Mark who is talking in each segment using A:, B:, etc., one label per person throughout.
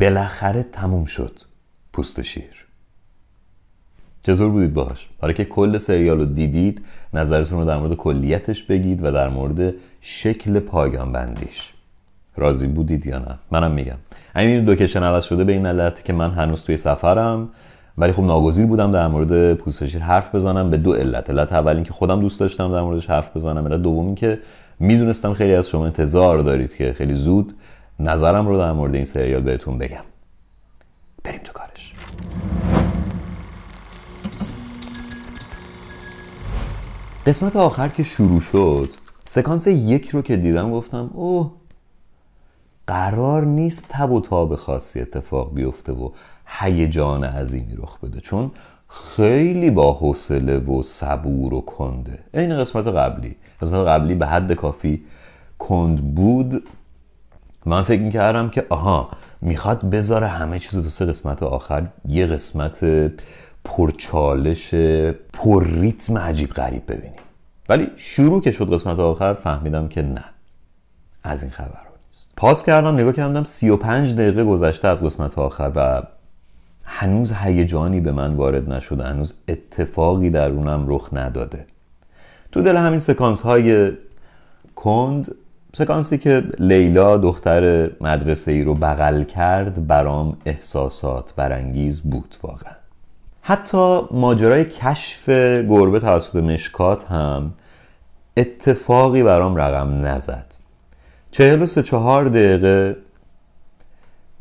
A: بالاخره تموم شد پوست شیر چطور بودید باهاش برای که کل سریال رو دیدید نظرتون رو در مورد کلیتش بگید و در مورد شکل پایان بندیش راضی بودید یا نه منم میگم این دوکشن عوض شده به این علت که من هنوز توی سفرم ولی خب ناگزیر بودم در مورد شیر حرف بزنم به دو علت علت اول اینکه خودم دوست داشتم در موردش حرف بزنم علت دوم اینکه میدونستم خیلی از شما انتظار دارید که خیلی زود نظرم رو در مورد این سریال بهتون بگم بریم تو کارش قسمت آخر که شروع شد سکانس یک رو که دیدم گفتم اوه قرار نیست تب و تاب خاصی اتفاق بیفته و هیجان عظیمی رخ بده چون خیلی با حوصله و صبور و کنده این قسمت قبلی قسمت قبلی به حد کافی کند بود من فکر میکردم که آها میخواد بذاره همه چیز دو سه قسمت آخر یه قسمت پرچالش پر ریتم عجیب غریب ببینیم ولی شروع که شد قسمت آخر فهمیدم که نه از این خبر نیست پاس کردم نگاه کردم 35 دقیقه گذشته از قسمت آخر و هنوز هیجانی به من وارد نشده هنوز اتفاقی درونم رخ نداده تو دل همین سکانس های کند سکانسی که لیلا دختر مدرسه ای رو بغل کرد برام احساسات برانگیز بود واقعا حتی ماجرای کشف گربه توسط مشکات هم اتفاقی برام رقم نزد چهل و سه چهار دقیقه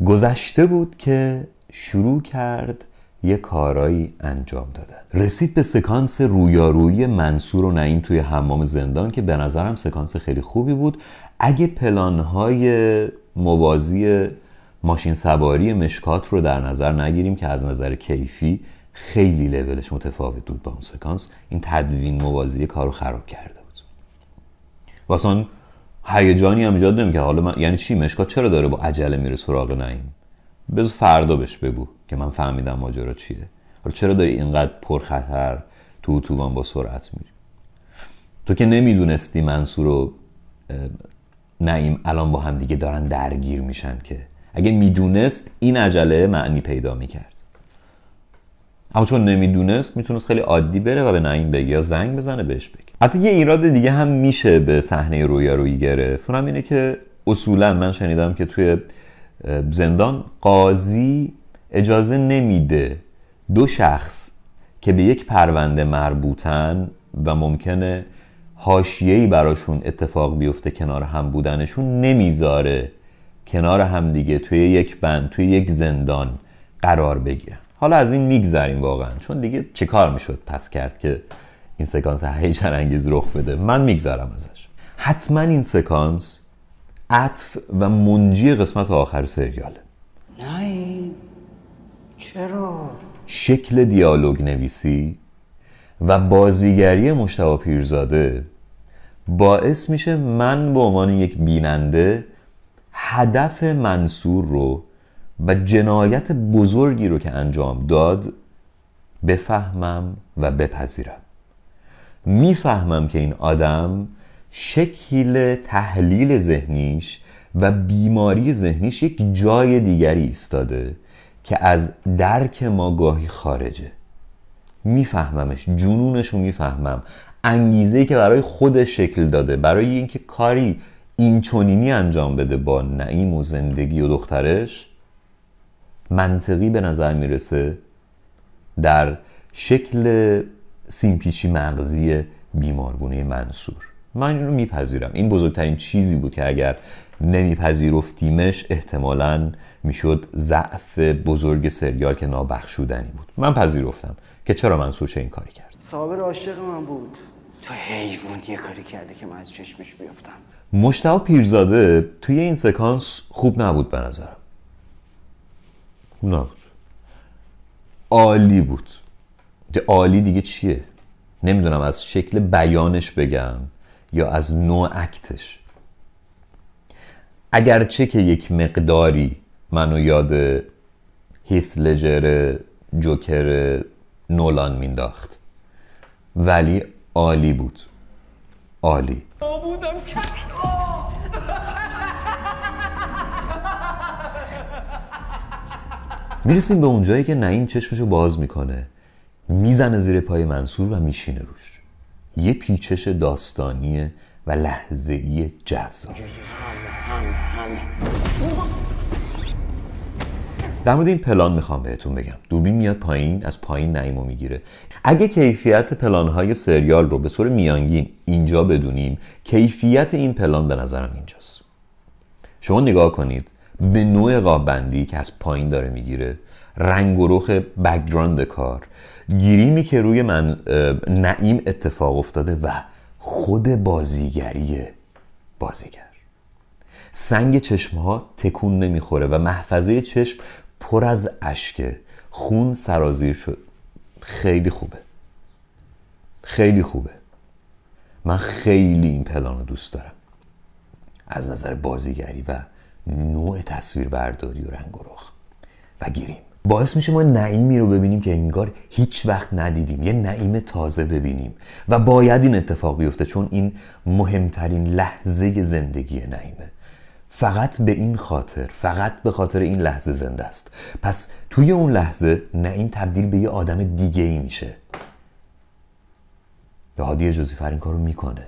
A: گذشته بود که شروع کرد یه کارایی انجام دادن رسید به سکانس رویارویی منصور و نعیم توی حمام زندان که به نظرم سکانس خیلی خوبی بود اگه پلانهای موازی ماشین سواری مشکات رو در نظر نگیریم که از نظر کیفی خیلی لولش متفاوت بود با اون سکانس این تدوین موازی کار رو خراب کرده بود واسه هیجانی هم ایجاد که حالا من... یعنی چی مشکات چرا داره با عجله میره سراغ نعیم بذار فردا بهش بگو که من فهمیدم ماجرا چیه حالا چرا داری اینقدر پرخطر تو اتوبان با سرعت میری تو که نمیدونستی منصور رو نعیم الان با هم دیگه دارن درگیر میشن که اگه میدونست این عجله معنی پیدا میکرد اما چون نمیدونست میتونست خیلی عادی بره و به نعیم بگی یا زنگ بزنه بهش بگه حتی یه ایراد دیگه هم میشه به صحنه رویا روی گرفت اونم اینه که اصولا من شنیدم که توی زندان قاضی اجازه نمیده دو شخص که به یک پرونده مربوطن و ممکنه حاشیه‌ای براشون اتفاق بیفته کنار هم بودنشون نمیذاره کنار هم دیگه توی یک بند توی یک زندان قرار بگیرن حالا از این میگذریم واقعا چون دیگه کار میشد پس کرد که این سکانس هیجان انگیز رخ بده من میگذرم ازش حتما این سکانس عطف و منجی قسمت آخر سریاله نه چرا شکل دیالوگ نویسی و بازیگری مشتبه پیرزاده باعث میشه من به عنوان یک بیننده هدف منصور رو و جنایت بزرگی رو که انجام داد بفهمم و بپذیرم میفهمم که این آدم شکل تحلیل ذهنیش و بیماری ذهنیش یک جای دیگری ایستاده که از درک ما گاهی خارجه میفهممش جنونش رو میفهمم انگیزه که برای خودش شکل داده برای اینکه کاری این چونینی انجام بده با نعیم و زندگی و دخترش منطقی به نظر میرسه در شکل سیمپیچی مغزی بیمارگونه منصور من اینو میپذیرم این بزرگترین چیزی بود که اگر نمیپذیرفتیمش احتمالا میشد ضعف بزرگ سریال که نابخشودنی بود من پذیرفتم که چرا من چه این کاری کرد صابر عاشق من بود تو حیوان یه کاری کرده که من از چشمش بیفتم مشتاق پیرزاده توی این سکانس خوب نبود به نظرم خوب نبود عالی بود عالی دیگه چیه نمیدونم از شکل بیانش بگم یا از نوع اکتش اگرچه که یک مقداری منو یاد هیث لجر جوکر نولان مینداخت ولی عالی بود عالی میرسیم به اونجایی که نعیم چشمشو باز میکنه میزنه زیر پای منصور و میشینه روش یه پیچش داستانیه و لحظه ای در مورد این پلان میخوام بهتون بگم دوربین میاد پایین از پایین نعیمو میگیره اگه کیفیت پلانهای سریال رو به طور میانگین اینجا بدونیم کیفیت این پلان به نظرم اینجاست شما نگاه کنید به نوع قابندی که از پایین داره میگیره رنگ و رخ بکگراند کار گیریمی که روی من نعیم اتفاق افتاده و خود بازیگری بازیگر سنگ چشم ها تکون نمیخوره و محفظه چشم پر از اشک خون سرازیر شد خیلی خوبه خیلی خوبه من خیلی این پلان رو دوست دارم از نظر بازیگری و نوع تصویر برداری و رنگ و رخ و گیریم باعث میشه ما نعیمی رو ببینیم که انگار هیچ وقت ندیدیم یه نعیم تازه ببینیم و باید این اتفاق بیفته چون این مهمترین لحظه زندگی نعیمه فقط به این خاطر فقط به خاطر این لحظه زنده است پس توی اون لحظه نعیم تبدیل به یه آدم دیگه ای میشه یا هادی جوزیفر این کارو میکنه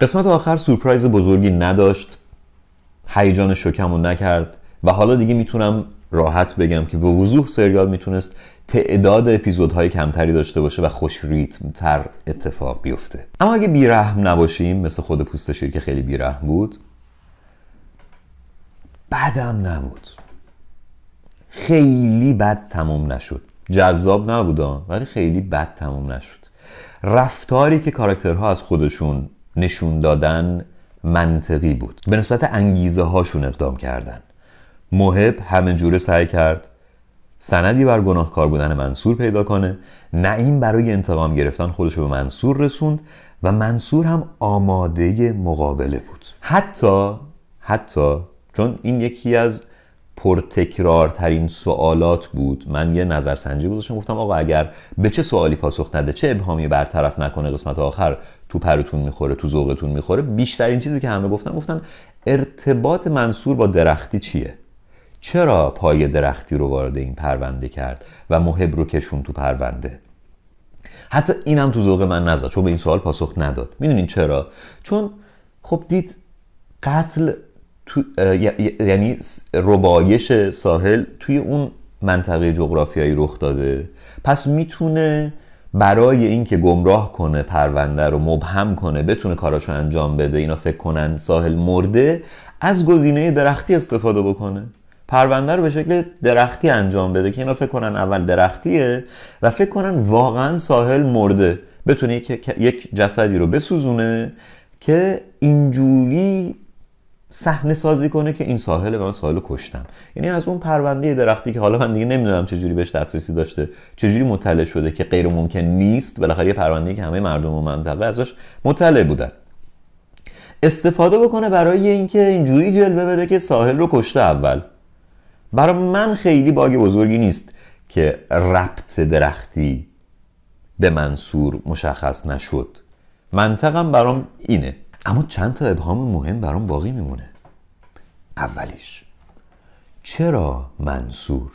A: قسمت آخر سورپرایز بزرگی نداشت هیجان شکمو نکرد و حالا دیگه میتونم راحت بگم که به وضوح سریال میتونست تعداد اپیزودهای کمتری داشته باشه و خوش ریتم تر اتفاق بیفته اما اگه بیرحم نباشیم مثل خود پوست شیر که خیلی بیرحم بود بدم نبود خیلی بد تموم نشد جذاب نبودا ولی خیلی بد تموم نشد رفتاری که کاراکترها از خودشون نشون دادن منطقی بود به نسبت انگیزه هاشون اقدام کردن محب همه جوره سعی کرد سندی بر گناهکار بودن منصور پیدا کنه نعیم برای انتقام گرفتن خودش رو به منصور رسوند و منصور هم آماده مقابله بود حتی حتی چون این یکی از پرتکرارترین سوالات بود من یه نظرسنجی گذاشتم گفتم آقا اگر به چه سوالی پاسخ نده چه ابهامی برطرف نکنه قسمت آخر تو پرتون میخوره تو ذوقتون میخوره بیشترین چیزی که همه گفتن گفتن ارتباط منصور با درختی چیه چرا پای درختی رو وارد این پرونده کرد و محب رو کشون تو پرونده حتی اینم تو ذوق من نزد چون به این سوال پاسخ نداد میدونین چرا چون خب دید قتل تو، یعنی ربایش ساحل توی اون منطقه جغرافیایی رخ داده پس میتونه برای اینکه گمراه کنه پرونده رو مبهم کنه بتونه کاراشو انجام بده اینا فکر کنن ساحل مرده از گزینه درختی استفاده بکنه پرونده رو به شکل درختی انجام بده که اینا فکر کنن اول درختیه و فکر کنن واقعا ساحل مرده بتونه یک جسدی رو بسوزونه که اینجوری صحنه سازی کنه که این ساحل به من ساحل کشتم یعنی از اون پرونده درختی که حالا من دیگه نمیدونم چجوری بهش دسترسی داشته چجوری مطلع شده که غیر ممکن نیست بالاخره یه پرونده که همه مردم و منطقه ازش مطلع بودن استفاده بکنه برای اینکه اینجوری جلوه بده که ساحل رو کشته اول برای من خیلی باگ بزرگی نیست که ربط درختی به منصور مشخص نشد منطقم برام اینه اما چند تا ابهام مهم برام باقی میمونه اولیش چرا منصور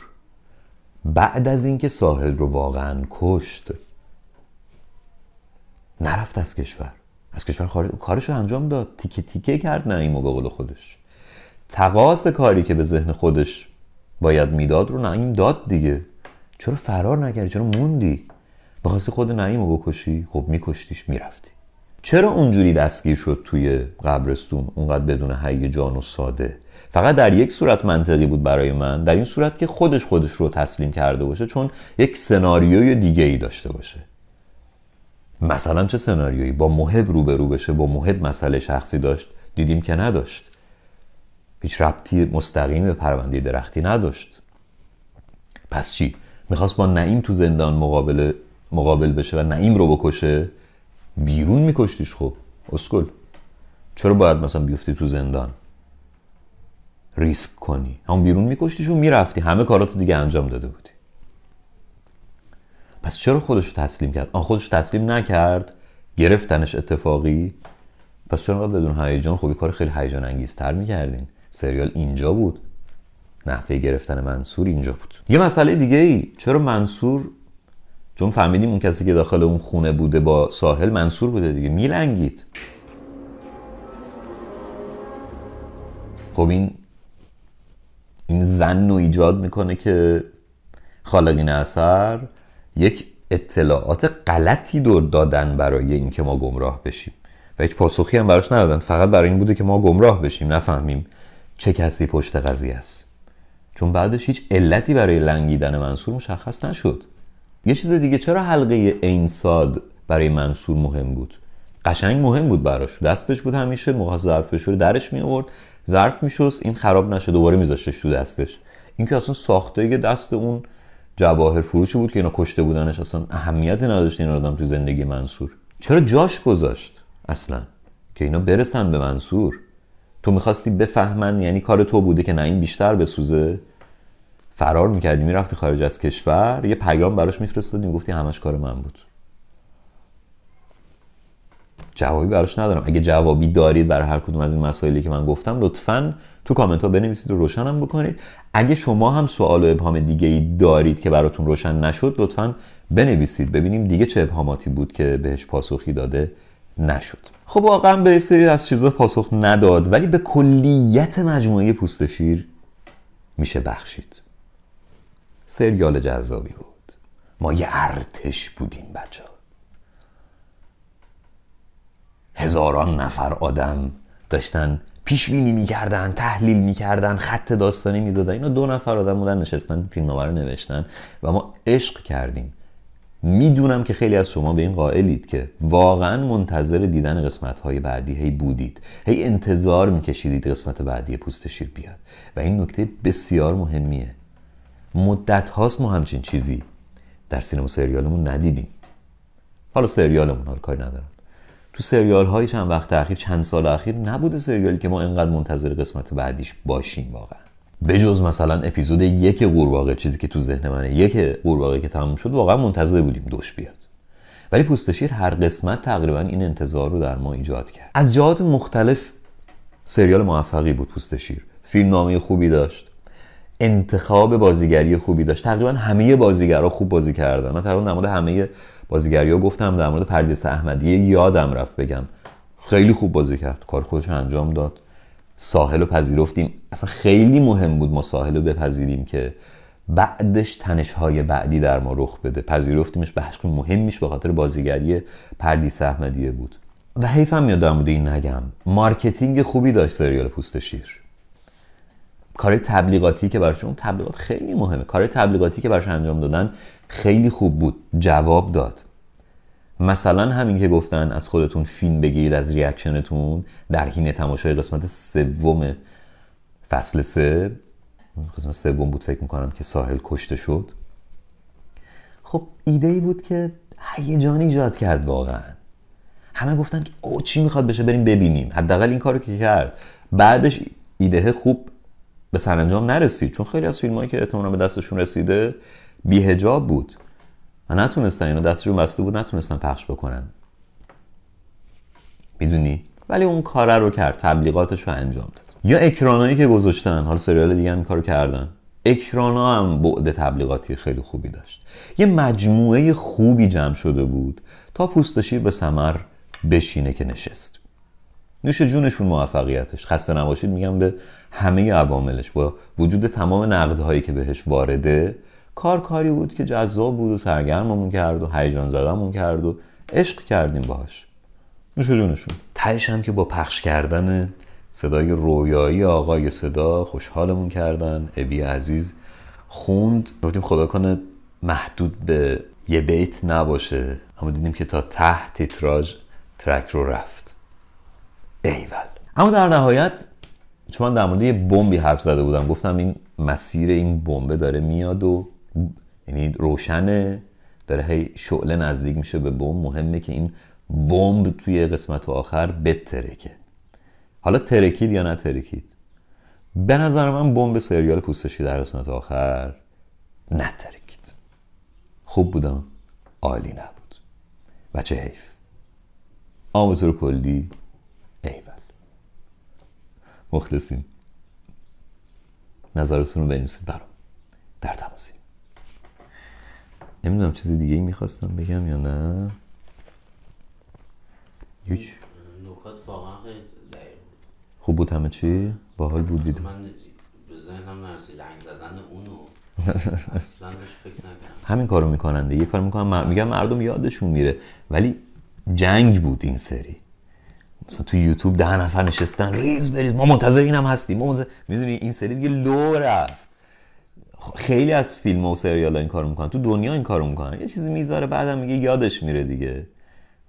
A: بعد از اینکه ساحل رو واقعا کشت نرفت از کشور از کشور کارش رو انجام داد تیکه تیکه کرد نعیمو به قول خودش تقاست کاری که به ذهن خودش باید میداد رو نعیم داد دیگه چرا فرار نکردی چرا موندی بخواستی خود نعیم رو بکشی خب میکشتیش میرفتی چرا اونجوری دستگیر شد توی قبرستون اونقدر بدون هیجان و ساده فقط در یک صورت منطقی بود برای من در این صورت که خودش خودش رو تسلیم کرده باشه چون یک سناریوی دیگه ای داشته باشه مثلا چه سناریویی با محب روبرو بشه با محب مسئله شخصی داشت دیدیم که نداشت هیچ ربطی مستقیم به پرونده درختی نداشت پس چی میخواست با نعیم تو زندان مقابل مقابل بشه و نعیم رو بکشه بیرون میکشتیش خب اسکل چرا باید مثلا بیفتی تو زندان ریسک کنی هم بیرون میکشتیش و میرفتی همه کاراتو دیگه انجام داده بودی پس چرا خودشو تسلیم کرد آن خودشو تسلیم نکرد گرفتنش اتفاقی پس چرا بدون هیجان خوبی کار خیلی هیجان انگیزتر میکردین سریال اینجا بود نحوه گرفتن منصور اینجا بود یه مسئله دیگه ای چرا منصور چون فهمیدیم اون کسی که داخل اون خونه بوده با ساحل منصور بوده دیگه میلنگید خب این این زن رو ایجاد میکنه که خالقین اثر یک اطلاعات غلطی دور دادن برای اینکه ما گمراه بشیم و هیچ پاسخی هم براش ندادن فقط برای این بوده که ما گمراه بشیم نفهمیم چه کسی پشت قضیه است چون بعدش هیچ علتی برای لنگیدن منصور مشخص نشد یه چیز دیگه چرا حلقه اینساد برای منصور مهم بود قشنگ مهم بود براش دستش بود همیشه موقع ظرفش رو درش می آورد ظرف میشست این خراب نشه دوباره میذاشتش تو دستش این که اصلا ساخته دست اون جواهر فروشی بود که اینا کشته بودنش اصلا اهمیتی نداشت این آدم تو زندگی منصور چرا جاش گذاشت اصلا که اینا برسن به منصور تو میخواستی بفهمن یعنی کار تو بوده که نه این بیشتر بسوزه فرار میکردی میرفتی خارج از کشور یه پیام براش میفرستادی میگفتی همش کار من بود جوابی براش ندارم اگه جوابی دارید برای هر کدوم از این مسائلی که من گفتم لطفا تو کامنت ها بنویسید و روشنم بکنید اگه شما هم سوال و ابهام دیگه ای دارید که براتون روشن نشد لطفا بنویسید ببینیم دیگه چه ابهاماتی بود که بهش پاسخی داده نشد خب واقعا به سری از چیزا پاسخ نداد ولی به کلیت مجموعه پوست شیر میشه بخشید سریال جذابی بود ما یه ارتش بودیم بچه هزاران نفر آدم داشتن پیش بینی میکردن تحلیل میکردن خط داستانی میدادن اینا دو نفر آدم بودن نشستن فیلمنامه رو نوشتن و ما عشق کردیم میدونم که خیلی از شما به این قائلید که واقعا منتظر دیدن قسمت های بعدی هی بودید هی انتظار میکشیدید قسمت بعدی پوست شیر بیاد و این نکته بسیار مهمیه مدت هاست ما همچین چیزی در سینما سریالمون ندیدیم حالا سریالمون حال کاری ندارم تو سریال های چند وقت اخیر چند سال اخیر نبوده سریالی که ما انقدر منتظر قسمت بعدیش باشیم واقعا جز مثلا اپیزود یک قورباغه چیزی که تو ذهن منه یک قورباغه که تموم شد واقعا منتظر بودیم دوش بیاد ولی پوستشیر هر قسمت تقریبا این انتظار رو در ما ایجاد کرد از جهات مختلف سریال موفقی بود پوستشیر فیلمنامه خوبی داشت انتخاب بازیگری خوبی داشت تقریبا همه بازیگرها خوب بازی کردن من تقریبا در مورد همه ها گفتم در مورد پردیس احمدی یادم رفت بگم خیلی خوب بازی کرد کار خودش انجام داد ساحل رو پذیرفتیم اصلا خیلی مهم بود ما ساحل رو بپذیریم که بعدش تنش های بعدی در ما رخ بده پذیرفتیمش به مهم مهمیش به خاطر بازیگری پردیس احمدیه بود و حیفم میاد در این نگم مارکتینگ خوبی داشت سریال پوست شیر کار تبلیغاتی که براشون تبلیغات خیلی مهمه کار تبلیغاتی که براش انجام دادن خیلی خوب بود جواب داد مثلا همین که گفتن از خودتون فیلم بگیرید از ریاکشنتون در حین تماشای قسمت سوم فصل سه قسمت سوم بود فکر میکنم که ساحل کشته شد خب ایده ای بود که هیجان ایجاد کرد واقعا همه گفتن که او چی میخواد بشه بریم ببینیم حداقل این کارو که کرد بعدش ایده خوب به سرانجام نرسید چون خیلی از فیلم هایی که احتمالا به دستشون رسیده بیهجاب بود و نتونستن اینو یعنی دستشون بسته بود نتونستن پخش بکنن میدونی ولی اون کار رو کرد تبلیغاتش رو انجام داد یا اکرانایی که گذاشتن حالا سریال دیگه هم کارو کردن اکرانا هم بعد تبلیغاتی خیلی خوبی داشت یه مجموعه خوبی جمع شده بود تا پوستشی به سمر بشینه که نشست نوش جونشون موفقیتش خسته نباشید میگم به همه عواملش با وجود تمام نقدهایی که بهش وارده کار کاری بود که جذاب بود و سرگرممون کرد و هیجان زدمون کرد و عشق کردیم باهاش نوش جونشون تهش هم که با پخش کردن صدای رویایی آقای صدا خوشحالمون کردن ابی عزیز خوند گفتیم خدا کنه محدود به یه بیت نباشه اما دیدیم که تا ته تیتراژ ترک رو رفت ایول اما در نهایت چون من در مورد یه بمبی حرف زده بودم گفتم این مسیر این بمبه داره میاد و یعنی روشنه داره هی شعله نزدیک میشه به بمب مهمه که این بمب توی قسمت آخر بترکه حالا ترکید یا نه ترکید به نظر من بمب سریال پوستشی در قسمت آخر نترکید خوب بودم عالی نبود و چه حیف اما کلی ایول مخلصیم نظرتون رو بنویسید برام در تماسیم نمیدونم چیز دیگه ای میخواستم بگم یا نه هیچ نکات واقعا خوب بود همه چی؟ باحال بود من به ذهنم نرسید زدن اونو همین کارو میکنن یه کار میکنن میگم مردم یادشون میره ولی جنگ بود این سری مثلا تو یوتیوب ده نفر نشستن ریز بریز ما منتظر اینم هستیم ما منتظر... میدونی این سری دیگه لو رفت خیلی از فیلم و سریال ها این کارو میکنن تو دنیا این کارو میکنن یه چیزی میذاره بعدم میگه یادش میره دیگه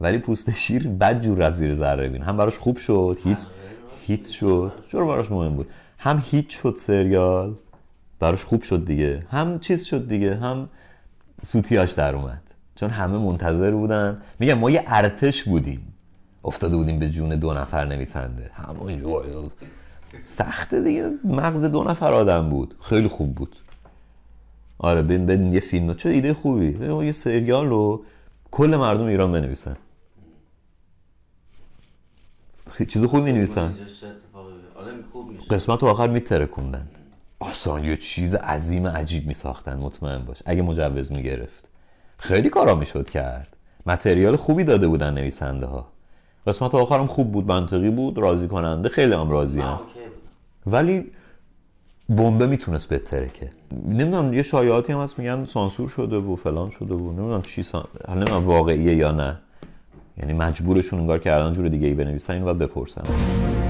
A: ولی پوست شیر بد جور رفت زیر ذره بین هم براش خوب شد هیت هیت شد چرا براش مهم بود هم هیت شد سریال براش خوب شد دیگه هم چیز شد دیگه هم سوتیاش در اومد چون همه منتظر بودن میگم ما یه ارتش بودیم افتاده بودیم به جون دو نفر نویسنده همونجور سخته دیگه مغز دو نفر آدم بود خیلی خوب بود آره بین یه فیلم چه ایده خوبی یه سریال رو کل مردم ایران بنویسن چیز خوبی می آره، قسمت رو آخر میترکوندن آسان یه چیز عظیم عجیب می ساختن مطمئن باش اگه مجوز میگرفت خیلی کارا میشد کرد متریال خوبی داده بودن نویسنده ها قسمت آخرم خوب بود منطقی بود راضی کننده خیلی هم راضی هم. ولی بمبه میتونست بهتره که نمیدونم یه شایعاتی هم هست میگن سانسور شده و فلان شده و نمیدونم چی سان... نمیدونم واقعیه یا نه یعنی مجبورشون انگار که الان جور دیگه ای بنویسن و بپرسن